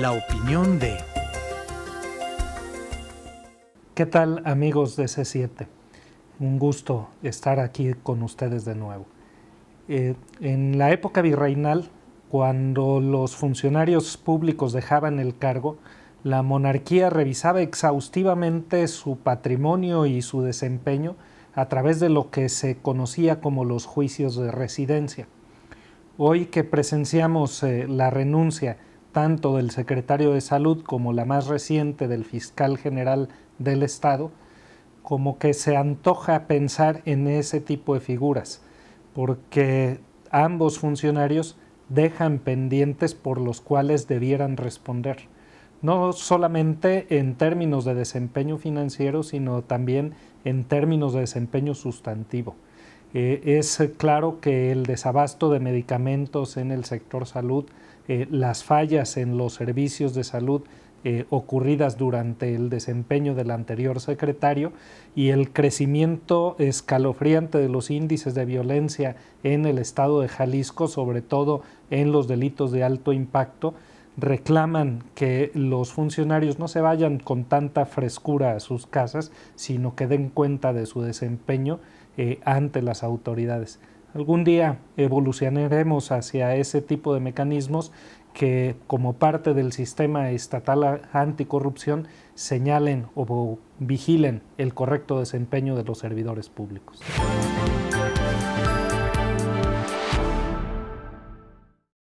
La opinión de... ¿Qué tal amigos de C7? Un gusto estar aquí con ustedes de nuevo. Eh, en la época virreinal, cuando los funcionarios públicos dejaban el cargo, la monarquía revisaba exhaustivamente su patrimonio y su desempeño a través de lo que se conocía como los juicios de residencia. Hoy que presenciamos eh, la renuncia tanto del secretario de Salud como la más reciente del fiscal general del Estado, como que se antoja pensar en ese tipo de figuras, porque ambos funcionarios dejan pendientes por los cuales debieran responder, no solamente en términos de desempeño financiero, sino también en términos de desempeño sustantivo. Eh, es claro que el desabasto de medicamentos en el sector salud, eh, las fallas en los servicios de salud eh, ocurridas durante el desempeño del anterior secretario y el crecimiento escalofriante de los índices de violencia en el estado de Jalisco, sobre todo en los delitos de alto impacto, reclaman que los funcionarios no se vayan con tanta frescura a sus casas, sino que den cuenta de su desempeño eh, ante las autoridades. Algún día evolucionaremos hacia ese tipo de mecanismos que como parte del sistema estatal anticorrupción señalen o vigilen el correcto desempeño de los servidores públicos.